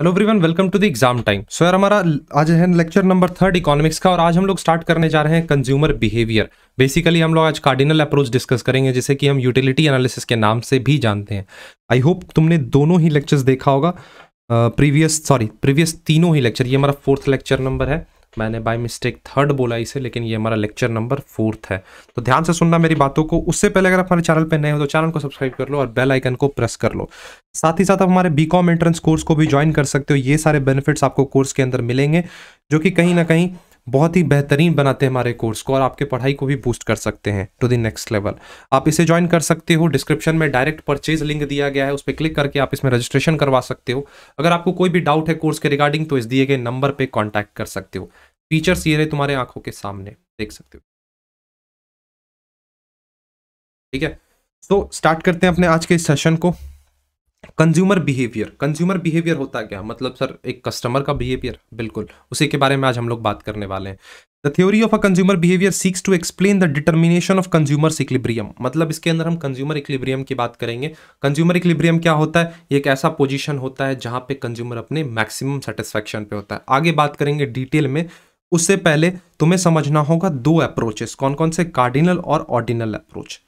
Hello everyone welcome to the exam time so यार हमारा आज है लेक्चर नंबर थर्ड इकोनॉमिक्स का और आज हम लोग स्टार्ट करने जा रहे हैं कंज्यूमर बिहेवियर बेसिकली हम लोग आज कार्डिनल अप्रोच डिस्कस करेंगे जिसे कि हम यूटिलिटी एनालिसिस के नाम से भी जानते हैं आई होप तुमने दोनों ही लेक्चर्स देखा होगा प्रीवियस सॉरी प्रीवियस तीनों ही लेक्चर ये हमारा फोर्थ लेक्चर नंबर है मैंने बाय मिस्टेक थर्ड बोला इसे लेकिन ये हमारा लेक्चर नंबर फोर्थ है तो ध्यान से सुनना मेरी बातों को उससे पहले अगर आप हमारे चैनल पर नए हो तो चैनल को सब्सक्राइब कर लो और बेल आइकन को प्रेस कर लो साथ ही साथ आप हमारे बी कॉम एंट्रेंस कोर्स को भी ज्वाइन कर सकते हो ये सारे बेनिफिट्स आपको कोर्स के अंदर मिलेंगे जो कि कहीं ना कहीं बहुत ही बेहतरीन बनाते हैं हमारे कोर्स को और आपके पढ़ाई को भी बूस्ट कर सकते हैं टू द नेक्स्ट लेवल आप इसे ज्वाइन कर सकते हो डिस्क्रिप्शन में डायरेक्ट परचेज लिंक दिया गया है उस पर क्लिक करके आप इसमें रजिस्ट्रेशन करवा सकते हो अगर आपको कोई भी डाउट है कोर्स के रिगार्डिंग तो इस दिए गए नंबर पर कॉन्टैक्ट कर सकते हो फीचर्स ये रहे तुम्हारे आंखों के सामने देख सकते हो ठीक है तो स्टार्ट करते हैं अपने आज के सेशन को कंज्यूमर बिहेवियर कंज्यूमर बिहेवियर होता क्या मतलब सर एक कस्टमर का बिहेवियर बिल्कुल उसी के बारे में आज हम लोग बात करने वाले हैं the theory of a consumer behaviour seeks to explain the determination of consumers equilibrium मतलब इसके अंदर हम कंज्यूमर इक्लिब्रियम की बात करेंगे कंज्यूमर इक्लिब्रियम क्या होता है ये एक ऐसा पोजिशन होता है जहां पे कंज्यूमर अपने मैक्सिमम सेटिस्फेक्शन पे होता है आगे बात करेंगे डिटेल में उससे पहले तुम्हें समझना होगा दो अप्रोचेस कौन कौन से कार्डिनल और ऑर्डिनल अप्रोच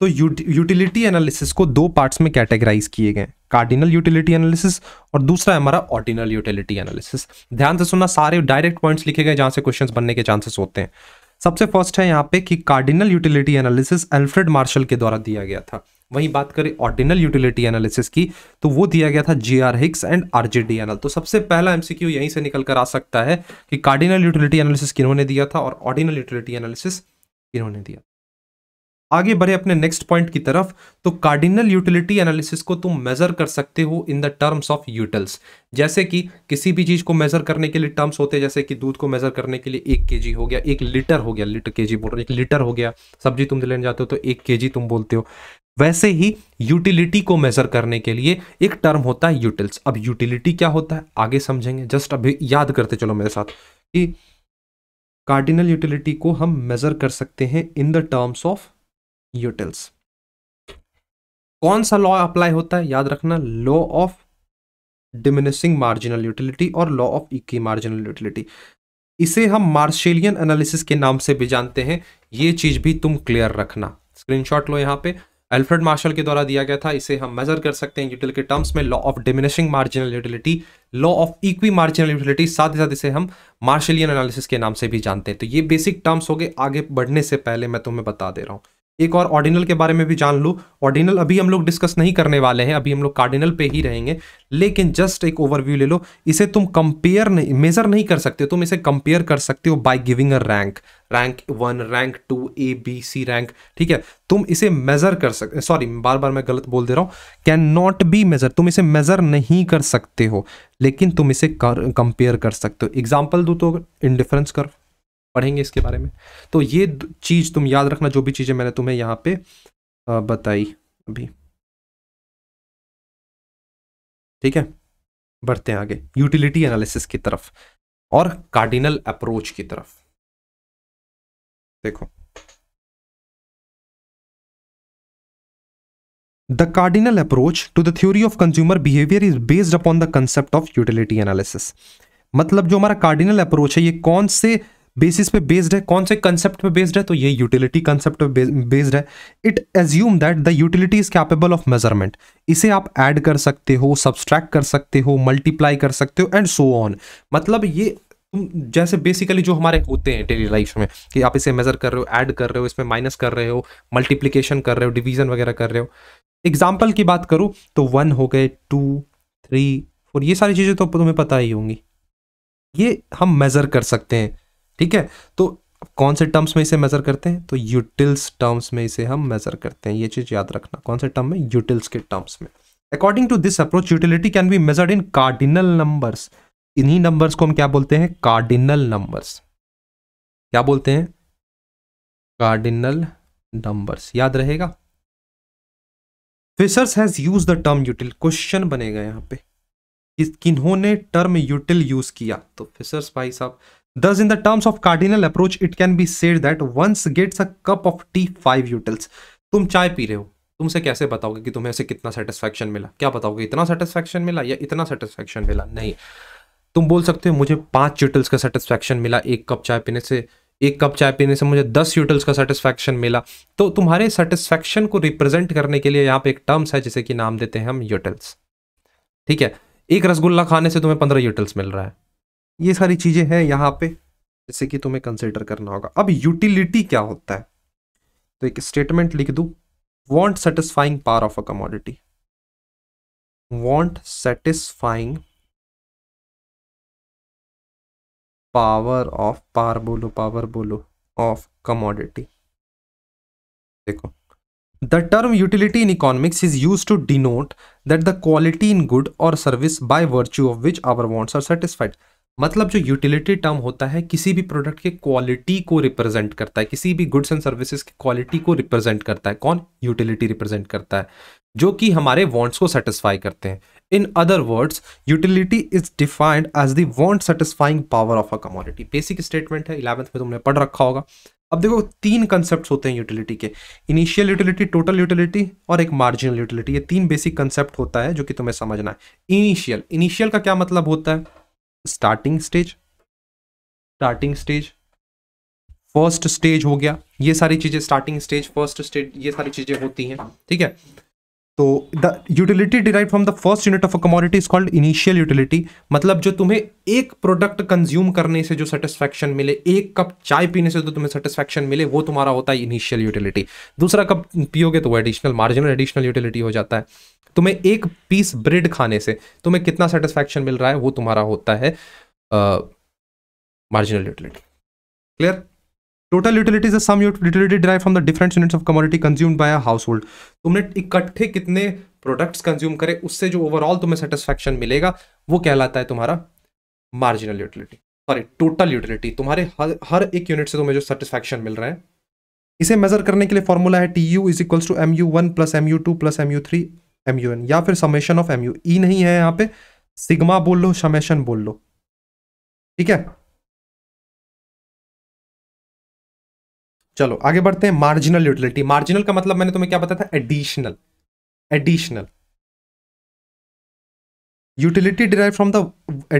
तो यूटिलिटी एनालिसिस को दो पार्ट्स में कैटेगराइज किए गए कार्डिनल यूटिलिटी एनालिसिस और दूसरा है हमारा ऑर्डिनल यूटिलिटी एनालिसिस ध्यान से सुनना सारे डायरेक्ट पॉइंट्स लिखे गए जहां से क्वेश्चन बनने के चांसेस होते हैं सबसे फर्स्ट है यहाँ पे कि cardinal utility analysis Alfred Marshall के द्वारा दिया गया था वहीं बात करें ऑर्डिनल यूटिलिटी एनालिसिस की तो वो दिया गया था G R Hicks and R J D एनल तो सबसे पहला एमसीक्यू यहीं से निकल कर आ सकता है कि कार्डिनल यूटिलिटी एनालिसिस किन्होंने दिया था और ऑर्डिनल यूटिलिटी एनालिसिस किन्होंने दिया आगे बढ़े अपने नेक्स्ट पॉइंट की तरफ तो कार्डिनल यूटिलिटी एनालिसिस को तुम मेजर कर सकते हो in the terms of utils जैसे कि किसी भी चीज़ को मेजर करने के लिए टर्म्स होते हैं जैसे कि दूध को मेजर करने के लिए एक के हो गया एक लीटर हो गया लीटर के बोल रहे एक लीटर हो गया सब्जी तुम लेने जाते हो तो एक के तुम बोलते हो वैसे ही यूटिलिटी को मेजर करने के लिए एक टर्म होता है यूटिल्स अब यूटिलिटी क्या होता है आगे समझेंगे जस्ट अभी याद करते चलो मेरे साथ कि कार्डिनल यूटिलिटी को हम मेजर कर सकते हैं in the terms of utils कौन सा लॉ अप्लाई होता है याद रखना law of diminishing marginal utility और law of equi marginal utility इसे हम मार्शेलियन एनालिसिस के नाम से भी जानते हैं ये चीज भी तुम क्लियर रखना स्क्रीनशॉट लो यहाँ पे एल्फ्रेड मार्शल के द्वारा दिया गया था इसे हम मेजर कर सकते हैं यूटिल के टर्म्स में law of diminishing marginal utility law of equi marginal utility साथ ही साथ इसे हम मार्शलियन एनालिसिस के नाम से भी जानते हैं तो ये बेसिक टर्म्स हो गए आगे बढ़ने से पहले मैं तुम्हें बता दे रहा हूँ एक और ऑर्डिनल के बारे में भी जान लो ऑर्डिनल अभी हम लोग डिस्कस नहीं करने वाले हैं अभी हम लोग कार्डिनल पे ही रहेंगे लेकिन जस्ट एक ओवरव्यू ले लो इसे तुम कंपेयर नहीं मेजर नहीं कर सकते तुम इसे कंपेयर कर सकते हो by giving a rank rank one rank two A B C rank ठीक है तुम इसे मेजर कर सकते सॉरी बार बार मैं गलत बोल दे रहा हूँ कैन नॉट बी मेजर तुम इसे मेजर नहीं कर सकते हो लेकिन तुम इसे कंपेयर कर सकते हो एग्जाम्पल दो तो इंडिफरेंस करो पढ़ेंगे इसके बारे में तो ये चीज़ तुम याद रखना जो भी चीज़ें मैंने तुम्हें यहाँ पे बताई अभी ठीक है बढ़ते हैं आगे यूटिलिटी एनालिसिस की तरफ और कार्डिनल अप्रोच की तरफ देखो the cardinal approach to the theory of consumer behaviour is based upon the concept of utility analysis मतलब जो हमारा कार्डिनल अप्रोच है ये कौन से बेसिस पे बेस्ड है कौन से कंसेप्ट पे बेस्ड है तो ये यूटिलिटी कंसेप्ट बेस्ड है it assume that the utility is capable of measurement इसे आप ऐड कर सकते हो सब्सट्रैक्ट कर सकते हो मल्टीप्लाई कर सकते हो एंड सो ऑन मतलब ये जैसे बेसिकली जो हमारे होते हैं डेली लाइफ में कि आप इसे मेजर कर रहे हो ऐड कर रहे हो इसमें माइनस कर रहे हो मल्टीप्लीकेशन कर रहे हो डिवीजन वगैरह कर रहे हो एग्जाम्पल की बात करूँ तो वन हो गए टू थ्री फोर ये सारी चीज़ें तो तुम्हें पता ही होंगी ये हम मेज़र कर सकते हैं ठीक है तो कौन से टर्म्स में इसे मेज़र करते हैं तो यूटिल्स टर्म्स में इसे हम मेज़र करते हैं ये चीज़ याद रखना कौन से टर्म में यूटिल्स के टर्म्स में according to this approach utility can be measured in cardinal numbers इन्हीं नंबर्स को हम क्या बोलते हैं कार्डिनल नंबर्स क्या बोलते हैं कार्डिनल नंबर्स याद रहेगा Fishers has use the term util question बनेगा यहां पे किन्होंने टर्म यूटिल यूज किया तो फिशर्स भाई साहब Thus, in the terms of cardinal approach, it can be said that once gets a cup of tea five utils. तुम चाय पी रहे हो तुमसे कैसे बताओगे कि तुम्हें ऐसे कितना सेटिस्फैक्शन मिला क्या बताओगे इतना सेटिस्फैक्शन मिला या इतना सेटिस्फैक्शन मिला नहीं तुम बोल सकते हो मुझे पाँच यूटल्स का सेटिस्फैक्शन मिला एक कप चाय पीने से एक कप चाय पीने से मुझे दस यूटल्स का सेटिस्फैक्शन मिला तो तुम्हारे सेटिस्फैक्शन को रिप्रेजेंट करने के लिए यहाँ पे एक टर्म्स है जिसे कि नाम देते हैं हम यूटल्स ठीक है एक रसगुल्ला खाने से तुम्हें पंद्रह यूटल्स मिल रहा है ये सारी चीजें हैं यहाँ पे जैसे कि तुम्हें कंसिडर करना होगा अब यूटिलिटी क्या होता है तो एक स्टेटमेंट लिख दू want satisfying power of a commodity want satisfying power of पार बोलो पावर बोलो ऑफ कमोडिटी देखो the term utility in economics is use to denote that the quality in good और service by virtue of which our wants are satisfied मतलब जो utility term होता है किसी भी प्रोडक्ट के क्वालिटी को रिप्रेजेंट करता है किसी भी गुड्स एंड सर्विसेज की क्वालिटी को रिप्रेजेंट करता है कौन यूटिलिटी रिप्रेजेंट करता है जो कि हमारे वांट्स को सेटिस्फाई करते हैं in other words utility is defined as the want satisfying power of a commodity basic statement है इलेवंथ में तुमने पढ़ रखा होगा अब देखो तीन कंसेप्ट होते हैं यूटिलिटी के इनिशियल यूटिलिटी टोटल यूटिलिटी और एक मार्जिनल यूटिलिटी ये तीन बेसिक कंसेप्ट होता है जो कि तुम्हें समझना है इनिशियल इनिशियल का क्या मतलब होता है starting stage starting stage first stage हो गया ये सारी चीज़ें स्टार्टिंग स्टेज फर्स्ट स्टेज ये सारी चीज़ें होती हैं ठीक है तो the utility derive from the first unit of a commodity is called initial utility मतलब जो तुम्हें एक प्रोडक्ट कंज्यूम करने से जो सेटिस्फैक्शन मिले एक कप चाय पीने से जो तुम्हें सेटिस्फैक्शन मिले वो तुम्हारा होता है इनिशियल यूटिलिटी दूसरा कप पियोगे तो वो एडिशनल मार्जिनल एडिशनल यूटिलिटी हो जाता है तुम्हें एक पीस ब्रेड खाने से तुम्हें कितना सेटिस्फैक्शन मिल रहा है वो तुम्हारा होता है marginal utility clear total utilities sum utility drive from the different units of commodity consume by a household तुमने इकट्ठे कितने प्रोडक्ट्स कंज्यूम करे उससे जो ओवरऑल तुम्हें सेटिस्फेक्शन मिलेगा वो कहलाता है तुम्हारा marginal utility sorry total utility तुम्हारे हर हर एक यूनिट से तुम्हें जो सेटिस्फेक्शन मिल रहा है इसे मेजर करने के लिए फॉर्मूला है T U is equals to M U one plus M U two plus M U three M U N या फिर summation of M U E नहीं है यहाँ पे सिग्मा बोल लो समेशन बोल लो ठीक है चलो आगे बढ़ते हैं मार्जिनल यूटिलिटी मार्जिनल का मतलब मैंने तुम्हें क्या बताया था additional additional utility derive from the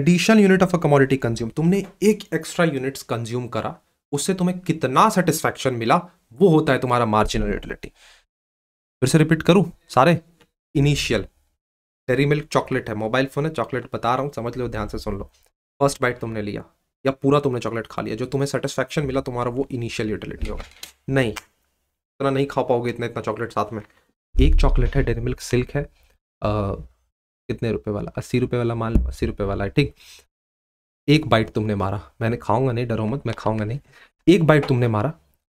additional unit of a commodity consume तुमने एक एक्स्ट्रा यूनिट कंज्यूम करा उससे तुम्हें कितना सेटिस्फैक्शन मिला वो होता है तुम्हारा मार्जिनल यूटिलिटी फिर से रिपीट करूं सारे इनिशियल डेरी मिल्क चॉकलेट है मोबाइल फ़ोन है चॉकलेट बता रहा हूं समझ लो ध्यान से सुन लो फर्स्ट बाइट तुमने लिया या पूरा तुमने चॉकलेट खा लिया जो तुम्हें सेटिस्फेक्शन मिला तुम्हारा वो इनिशियल यूटिलिटी होगा नहीं इतना नहीं खा पाओगे इतना इतना चॉकलेट साथ में एक चॉकलेट है डेरी मिल्क सिल्क है आ, कितने रुपए वाला अस्सी रुपए वाला माल अस्सी रुपए वाला है ठीक एक बाइट तुमने मारा मैंने खाऊंगा नहीं डरो मत मैं खाऊंगा नहीं एक बाइट तुमने मारा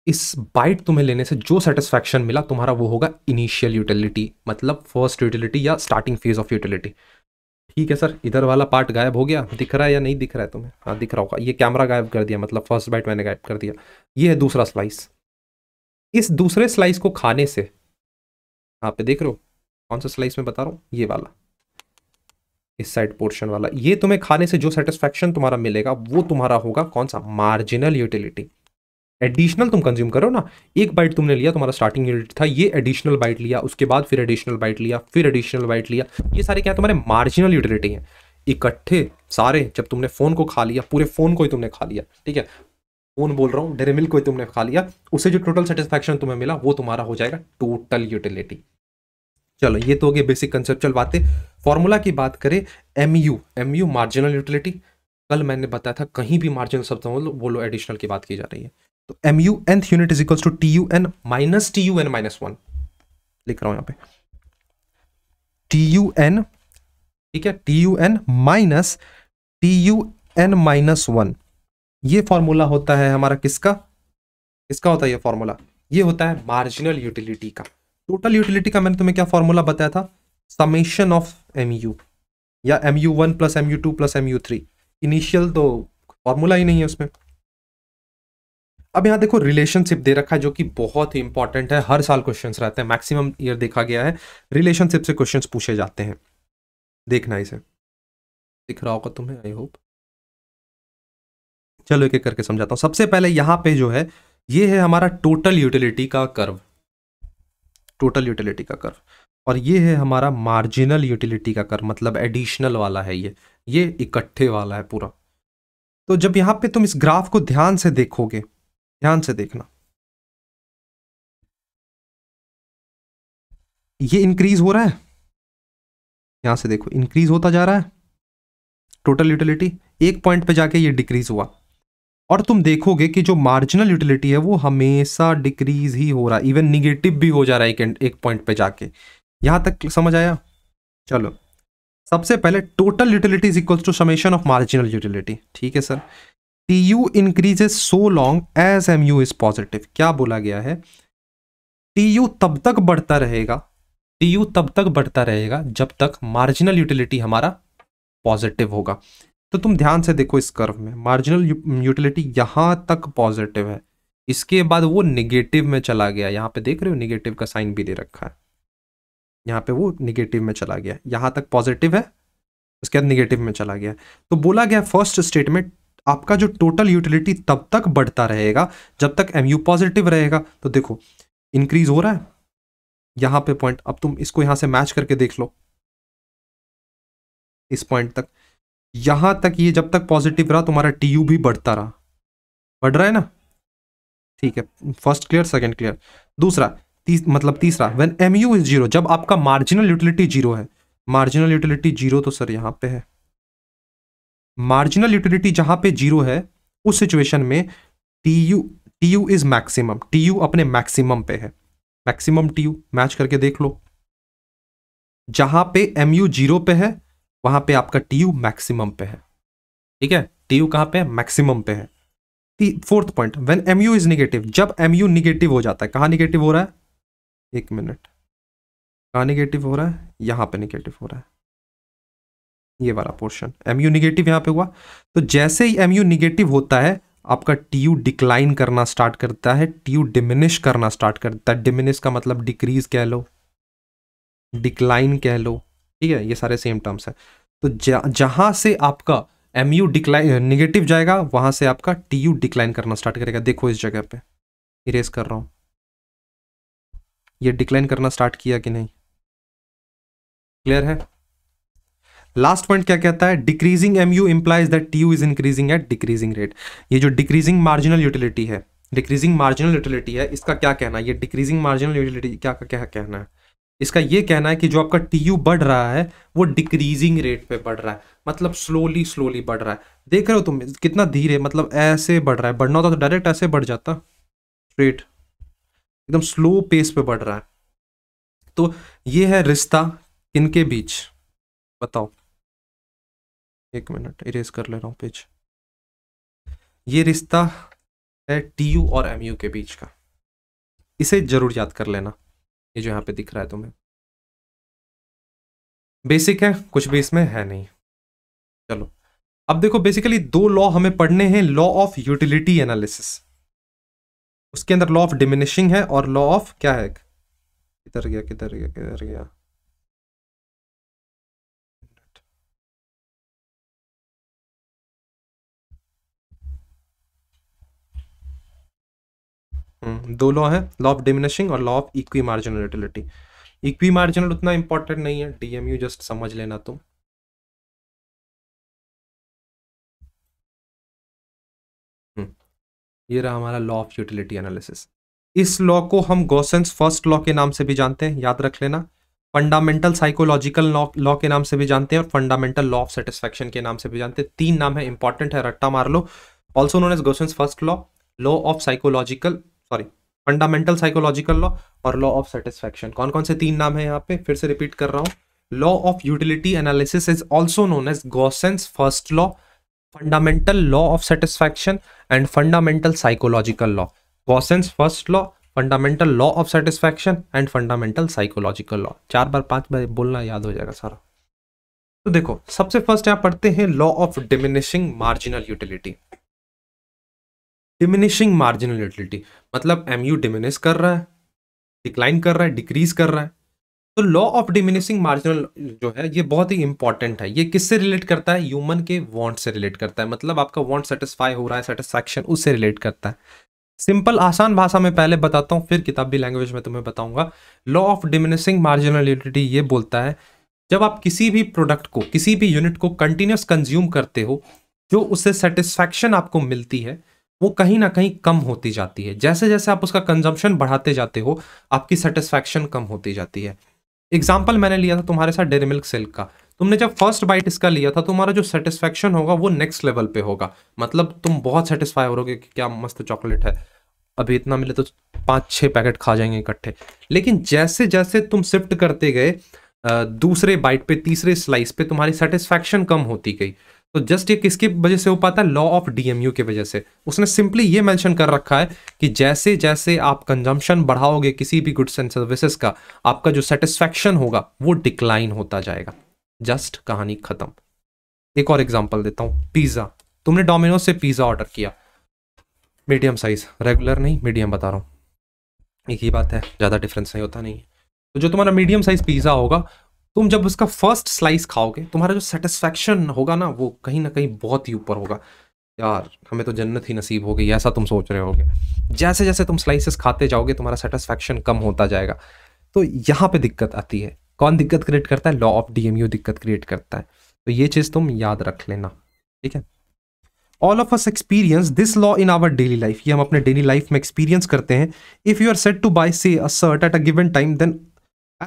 इस बाइट तुम्हें लेने से जो सेटिस्फैक्शन मिला तुम्हारा वो होगा इनिशियल यूटिलिटी मतलब फर्स्ट यूटिलिटी या स्टार्टिंग फेज ऑफ यूटिलिटी ठीक है सर इधर वाला पार्ट गायब हो गया दिख रहा है या नहीं दिख रहा है तुम्हें हाँ दिख रहा होगा ये कैमरा गायब कर दिया मतलब फर्स्ट बाइट मैंने गायब कर दिया ये है दूसरा स्लाइस इस दूसरे स्लाइस को खाने से आप देख रहे हो कौन सा स्लाइस में बता रहा हूँ ये वाला इस साइड पोर्शन वाला ये तुम्हें खाने से जो सेटिस्फैक्शन तुम्हारा मिलेगा वो तुम्हारा होगा कौन सा मार्जिनल यूटिलिटी एडिशनल तुम कंज्यूम करो ना एक बाइट तुमने लिया तुम्हारा स्टार्टिंग यूनिट था ये एडिशनल बाइट लिया उसके बाद फिर एडिशनल बाइट लिया फिर एडिशनल बाइट लिया ये सारे क्या तुम्हारे मार्जिनल यूटिलिटी हैं इकट्ठे सारे जब तुमने फ़ोन को खा लिया पूरे फ़ोन को ही तुमने खा लिया ठीक है फ़ोन बोल रहा हूँ डेरेमिल को ही तुमने खा लिया उससे जो टोटल सेटिस्फैक्शन तुम्हें मिला वो तुम्हारा हो जाएगा टोटल यूटिलिटी चलो ये तो हो गया बेसिक कंसेप्चुअल बातें फॉर्मूला की बात करें M U M U marginal utility कल मैंने बताया था कहीं भी मार्जिनल शब्द बोलो एडिशनल की बात की जा रही है तो M U nth unit is equals to T U N minus T U N minus one लिख रहा हूं यहां पे टी यू एन ठीक है T U N minus T U N minus one ये फॉर्मूला होता है हमारा किसका किसका होता है ये फॉर्मूला ये होता है मार्जिनल यूटिलिटी का टोटल यूटिलिटी का मैंने तुम्हें क्या फॉर्मूला बताया था समेशन ऑफ एम यू या M U one plus M U two plus M U three initial तो फॉर्मूला ही नहीं है उसमें अब यहाँ देखो रिलेशनशिप दे रखा है जो कि बहुत ही इंपॉर्टेंट है हर साल क्वेश्चंस रहते हैं मैक्सिमम ईयर देखा गया है रिलेशनशिप से क्वेश्चंस पूछे जाते हैं देखना इसे दिख रहा होगा तुम्हें आई होप चलो एक एक करके समझाता हूँ सबसे पहले यहाँ पे जो है ये है हमारा टोटल यूटिलिटी का कर्व टोटल यूटिलिटी का कर्व और ये है हमारा मार्जिनल यूटिलिटी का कर मतलब एडिशनल वाला है ये ये इकट्ठे वाला है पूरा तो जब यहाँ पे तुम इस ग्राफ को ध्यान से देखोगे ध्यान से देखना ये इंक्रीज हो रहा है यहां से देखो इंक्रीज होता जा रहा है टोटल यूटिलिटी एक पॉइंट पे जाके ये डिक्रीज हुआ और तुम देखोगे कि जो मार्जिनल यूटिलिटी है वो हमेशा डिक्रीज ही हो रहा है इवन निगेटिव भी हो जा रहा है एक, एक पॉइंट पे जाके यहां तक समझ आया चलो सबसे पहले total utility is equals to summation of marginal utility ठीक है sir T U increases so long as M U is positive क्या बोला गया है टी यू तब तक बढ़ता रहेगा टी यू तब तक बढ़ता रहेगा जब तक मार्जिनल यूटिलिटी हमारा पॉजिटिव होगा तो तुम ध्यान से देखो इस कर्व में मार्जिनल यूटिलिटी यहां तक पॉजिटिव है इसके बाद वो निगेटिव में चला गया यहां पे देख रहे हो निगेटिव का साइन भी दे रखा है यहां पे वो निगेटिव में चला गया यहां तक पॉजिटिव है उसके बाद निगेटिव में चला गया तो बोला गया फर्स्ट स्टेटमेंट आपका जो टोटल यूटिलिटी तब तक बढ़ता रहेगा जब तक एम यू पॉजिटिव रहेगा तो देखो इंक्रीज हो रहा है यहां पे पॉइंट अब तुम इसको यहां से मैच करके देख लो इस पॉइंट तक यहां तक ये जब तक पॉजिटिव रहा तुम्हारा टी यू भी बढ़ता रहा बढ़ रहा है ना ठीक है फर्स्ट क्लियर सेकेंड क्लियर दूसरा तीस, मतलब तीसरा when M U is zero जब आपका मार्जिनल यूटिलिटी जीरो है मार्जिनल यूटिलिटी जीरो तो सर यहां पे है मार्जिनल यूटिलिटी जहां पे जीरो है उस सिचुएशन में T U T U is maximum T U अपने मैक्सिमम पे है मैक्सिमम टी यू मैच करके देख लो जहां पे एम यू जीरो पे है वहां पे आपका टी यू मैक्सिमम पे है ठीक है टी यू कहां पे है मैक्सिमम पे है fourth point when M U is negative जब एम यू निगेटिव हो जाता है कहां निगेटिव हो रहा है एक मिनट कहा निगेटिव हो रहा है यहां पे निगेटिव हो रहा है ये वाला पोर्शन एम यू निगेटिव यहाँ पे हुआ तो जैसे ही एम यू निगेटिव होता है आपका टी यू डिक्लाइन करना स्टार्ट करता है टी यू डिमिनिश करना स्टार्ट करता है डिमिनिश का मतलब डिक्रीज कह लो डिक्लाइन कह लो ठीक है ये सारे सेम टर्म्स हैं तो जहाँ से आपका एम यू डिक्लाइन निगेटिव जाएगा वहाँ से आपका टी यू डिक्लाइन करना स्टार्ट करेगा देखो इस जगह पे इरेज कर रहा हूँ ये डिक्लाइन करना स्टार्ट किया कि नहीं क्लियर है लास्ट पॉइंट क्या कहता है decreasing M U implies that T U is increasing at decreasing rate ये जो डिक्रीजिंग मार्जिनल यूटिलिटी है डिक्रीजिंग मार्जिनल यूटिलिटी है इसका क्या कहना है ये डिक्रीजिंग मार्जिनल यूटिलिटी क्या क्या कहना है इसका ये कहना है कि जो आपका टी यू बढ़ रहा है वो डिक्रीजिंग रेट पे बढ़ रहा है मतलब स्लोली स्लोली बढ़ रहा है देख रहे हो तुम कितना धीरे मतलब ऐसे बढ़ रहा है बढ़ना होता तो डायरेक्ट ऐसे बढ़ जाता रेट एकदम स्लो पेस पे बढ़ रहा है तो ये है रिश्ता किनके बीच बताओ एक मिनट इरेज कर ले रहा हूँ पेज ये रिश्ता है टी यू और एम यू के बीच का इसे जरूर याद कर लेना ये जो यहाँ पे दिख रहा है तुम्हें बेसिक है कुछ भी इसमें है नहीं चलो अब देखो बेसिकली दो लॉ हमें पढ़ने हैं लॉ ऑफ यूटिलिटी एनालिसिस उसके अंदर लॉ ऑफ डिमिनिशिंग है और लॉ ऑफ क्या है किधर गया किधर गया किधर गया हम्म, दो लॉ है लॉ ऑफ डिमिनिशिंग और law of equi marginal utility equi marginal उतना इंपॉर्टेंट नहीं है डीएमयू जस्ट समझ लेना तुम हम्म, ये रहा हमारा लॉ ऑफ यूटिलिटी एनालिसिस इस लॉ को हम गोसेंस फर्स्ट लॉ के नाम से भी जानते हैं याद रख लेना फंडामेंटल साइकोलॉजिकल लॉ के नाम से भी जानते हैं और फंडामेंटल लॉ ऑफ सेटिस्फेक्शन के नाम से भी जानते हैं तीन नाम है इंपॉर्टेंट है रट्टा मार लो also known as Gossen's first law law of psychological sorry fundamental psychological law और लॉ ऑफ सेटिस्फैक्शन कौन कौन से तीन नाम है यहाँ पे फिर से रिपीट कर रहा हूँ law of utility analysis is also known as Gossen's first law fundamental law of satisfaction and fundamental psychological law Gossen's first law fundamental law of satisfaction and fundamental psychological law चार बार पांच बार बोलना याद हो जाएगा सारा तो देखो सबसे फर्स्ट यहाँ पढ़ते हैं law of diminishing marginal utility diminishing marginal utility मतलब एम यू डिमिनिश कर रहा है डिक्लाइन कर रहा है डिक्रीज कर रहा है तो लॉ ऑफ डिमिनिशिंग मार्जिनल जो है ये बहुत ही इंपॉर्टेंट है ये किससे रिलेट करता है ह्यूमन के वांट से रिलेट करता है मतलब आपका वांट सेटिस्फाई हो रहा है सेटिस्फैक्शन उससे रिलेट करता है सिंपल आसान भाषा में पहले बताता हूँ फिर किताबी लैंग्वेज में तुम्हें बताऊंगा law of diminishing marginal utility ये बोलता है जब आप किसी भी प्रोडक्ट को किसी भी यूनिट को कंटिन्यूस कंज्यूम करते हो जो उससे सेटिस्फैक्शन आपको मिलती है वो कहीं ना कहीं कम होती जाती है जैसे जैसे आप उसका कंजम्पशन बढ़ाते जाते हो आपकी सेटिस्फैक्शन कम होती जाती है एग्जाम्पल मैंने लिया था तुम्हारे साथ डेरी मिल्क सिल्क का तुमने जब फर्स्ट बाइट इसका लिया था तुम्हारा जो सेटिस्फैक्शन होगा वो नेक्स्ट लेवल पे होगा मतलब तुम बहुत सेटिस्फाई हो रहोगे कि क्या मस्त चॉकलेट है अभी इतना मिले तो पाँच छः पैकेट खा जाएंगे इकट्ठे लेकिन जैसे जैसे तुम शिफ्ट करते गए दूसरे बाइट पे तीसरे स्लाइस पे तुम्हारी सेटिस्फैक्शन कम होती गई तो जस्ट ये किसकी वजह से हो पाता है लॉ ऑफ डीएमयू की वजह से उसने सिंपली ये मेंशन कर रखा है कि जैसे जैसे आप कंजम्पशन बढ़ाओगे किसी भी गुड्स एंड सर्विसेज का आपका जो सेटिस्फैक्शन होगा वो डिक्लाइन होता जाएगा जस्ट कहानी खत्म एक और एग्जाम्पल देता हूँ पिज़्ज़ा तुमने डोमिनोज से पिज़्ज़ा ऑर्डर किया मीडियम साइज़ रेगुलर नहीं मीडियम बता रहा हूँ एक ही बात है ज़्यादा डिफरेंस नहीं होता नहीं तो जो तुम्हारा मीडियम साइज़ पिज़्ज़ा होगा तुम जब उसका फर्स्ट स्लाइस खाओगे तुम्हारा जो सेटिस्फैक्शन होगा ना वो कहीं ना कहीं बहुत ही ऊपर होगा यार हमें तो जन्नत ही नसीब होगी ऐसा तुम सोच रहे होगे जैसे जैसे तुम स्लाइसेस खाते जाओगे तुम्हारा सेटिस्फैक्शन कम होता जाएगा तो यहाँ पे दिक्कत आती है कौन दिक्कत क्रिएट करता है लॉ ऑफ डीएमयू दिक्कत क्रिएट करता है तो ये चीज़ तुम याद रख लेना ठीक है all of us experience this law in our daily life ये हम अपने डेली लाइफ में एक्सपीरियंस करते हैं if you are set to buy say a shirt at a given time then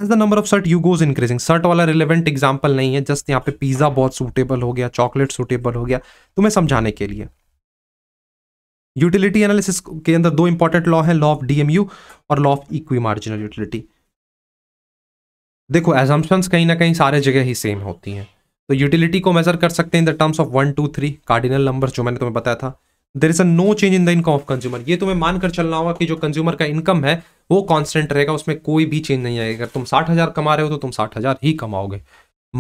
as the number of shirt you goes increasing shirt वाला relevant example नहीं है just यहाँ पे पिज्ज़ा बहुत सूटेबल हो गया चॉकलेट सूटेबल हो गया तुम्हें समझाने के लिए यूटिलिटी एनालिसिस के अंदर दो इंपॉर्टेंट लॉ है लॉ ऑफ डीएमयू और law of equi marginal utility देखो एजम्पन्स कहीं ना कहीं सारे जगह ही सेम होती हैं तो यूटिलिटी को मेजर कर सकते हैं in the terms of one two three cardinal number जो मैंने तुम्हें बताया था there is a no change in the income of consumer ये तुम्हें मानकर चलना होगा कि जो कंज्यूमर का इनकम है वो कांस्टेंट रहेगा उसमें कोई भी चेंज नहीं आएगा अगर तुम साठ हज़ार कमा रहे हो तो तुम साठ हज़ार ही कमाओगे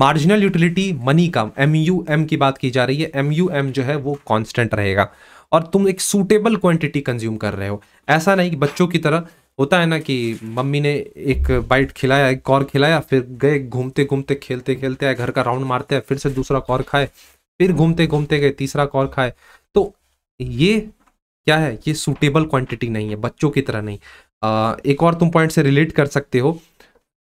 मार्जिनल यूटिलिटी मनी का एम यू एम की बात की जा रही है एम यू एम जो है वो कांस्टेंट रहेगा और तुम एक सूटेबल क्वांटिटी कंज्यूम कर रहे हो ऐसा नहीं कि बच्चों की तरह होता है ना कि मम्मी ने एक बाइट खिलाया एक कॉर खिलाया फिर गए घूमते घूमते खेलते खेलते आए घर का राउंड मारते हैं फिर से दूसरा कौर खाए फिर घूमते घूमते गए तीसरा कौर खाए ये क्या है ये सूटेबल क्वांटिटी नहीं है बच्चों की तरह नहीं आ, एक और तुम पॉइंट से रिलेट कर सकते हो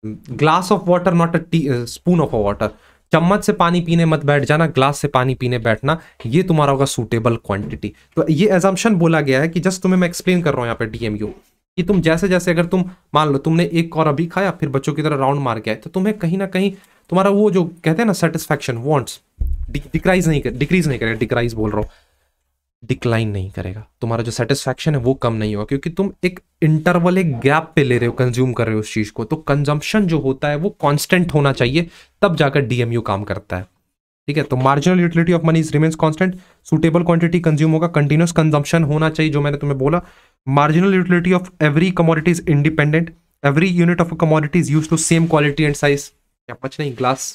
glass of water not a teaspoon of a water चम्मच से पानी पीने मत बैठ जाना ग्लास से पानी पीने बैठना ये तुम्हारा होगा सूटेबल क्वांटिटी तो ये एजम्पन बोला गया है कि जस्ट तुम्हें मैं एक्सप्लेन कर रहा हूँ यहाँ पे डीएमयू कि तुम जैसे जैसे अगर तुम मान लो तुमने एक और अभी खाया फिर बच्चों की तरह राउंड मार गया तो तुम्हें कहीं ना कहीं तुम्हारा वो जो कहते हैं ना सेटिस्फैक्शन वॉन्ट्स डिक्राइज नहीं कर डिक्रीज नहीं करेगा डिक्राइज बोल रहा हूँ डिक्लाइन नहीं करेगा तुम्हारा जो सेटिस्फैक्शन है वो कम नहीं होगा क्योंकि तुम एक इंटरवल एक गैप पे ले रहे हो कंज्यूम कर रहे हो उस चीज़ को तो कंजम्पशन जो होता है वो कांस्टेंट होना चाहिए तब जाकर डीएमयू काम करता है ठीक है तो marginal utility of money remains constant suitable quantity consume होगा कंटिन्यूस कंजम्पशन होना चाहिए जो मैंने तुम्हें बोला marginal utility of every commodities independent every unit of commodities use to same quality and size क्या पच नहीं ग्लास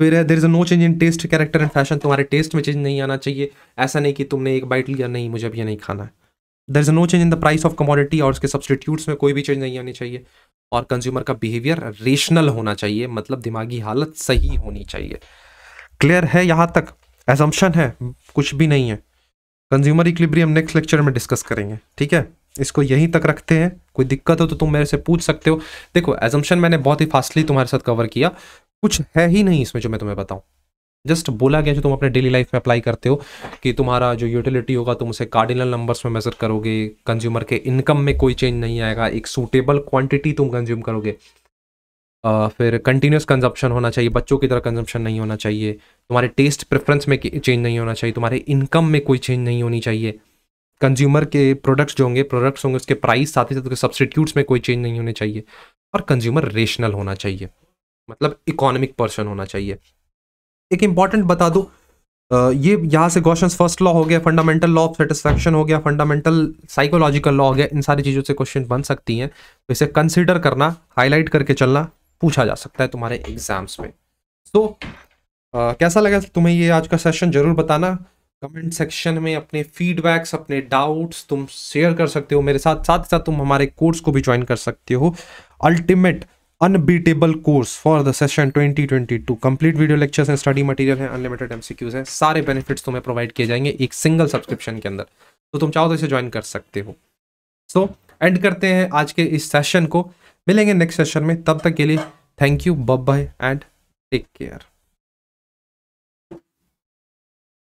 फिर there is no change in taste character and fashion तुम्हारे टेस्ट में चेंज नहीं आना चाहिए ऐसा नहीं कि तुमने एक बाइट लिया नहीं मुझे अब ये नहीं खाना है there is no change in the price of commodity और उसके सब्सटीट्यूट्स में कोई भी चेंज नहीं आनी चाहिए और कंज्यूमर का बिहेवियर रेशनल होना चाहिए मतलब दिमागी हालत सही होनी चाहिए क्लियर है यहाँ तक एजम्पन है कुछ भी नहीं है कंज्यूमर इक्लिब्रियम नेक्स्ट लेक्चर में डिस्कस करेंगे ठीक है इसको यहीं तक रखते हैं कोई दिक्कत हो तो तुम मेरे से पूछ सकते हो देखो एजम्पन मैंने बहुत ही फास्टली तुम्हारे साथ कवर किया कुछ है ही नहीं इसमें जो मैं तुम्हें बताऊँ जस्ट बोला गया जो तुम अपने डेली लाइफ में अप्लाई करते हो कि तुम्हारा जो यूटिलिटी होगा तुम उसे कार्डिनल नंबर्स में मेजर करोगे कंज्यूमर के इनकम में कोई चेंज नहीं आएगा एक सूटेबल क्वांटिटी तुम कंज्यूम करोगे आ, फिर कंटिन्यूस कंजप्शन होना चाहिए बच्चों की तरह कंजप्शन नहीं होना चाहिए तुम्हारे टेस्ट प्रेफरेंस में चेंज नहीं होना चाहिए तुम्हारे इनकम में कोई चेंज नहीं होनी चाहिए कंज्यूमर के प्रोडक्ट्स जो होंगे प्रोडक्ट्स होंगे उसके प्राइस साथ ही साथ उसके सब्सटीट्यूट्स में कोई चेंज नहीं होने चाहिए और कंज्यूमर रेशनल होना चाहिए मतलब इकोनॉमिक पर्सन होना चाहिए एक इंपॉर्टेंट बता दो ये यहाँ से क्वेश्चन फर्स्ट लॉ हो गया फंडामेंटल लॉ ऑफ सेटिस्फैक्शन हो गया फंडामेंटल साइकोलॉजिकल लॉ हो गया इन सारी चीज़ों से क्वेश्चन बन सकती हैं तो इसे कंसिडर करना हाईलाइट करके चलना पूछा जा सकता है तुम्हारे एग्जाम्स में तो so, कैसा लगा तुम्हें ये आज का सेशन जरूर बताना कमेंट सेक्शन में अपने फीडबैक्स अपने डाउट्स तुम शेयर कर सकते हो मेरे साथ साथ साथ तुम हमारे कोर्स को भी ज्वाइन कर सकते हो ultimate unbeatable course for the session 2022 complete video lectures हैं स्टडी मटेरियल है अनलिमिटेड एमसीक्यूज हैं सारे बेनिफिट्स तुम्हें प्रोवाइड किए जाएंगे एक सिंगल सब्सक्रिप्शन के अंदर तो तुम चाहो तो इसे ज्वाइन कर सकते हो सो so, एंड करते हैं आज के इस सेशन को मिलेंगे नेक्स्ट सेशन में तब तक के लिए थैंक यू बब बाय एंड टेक केयर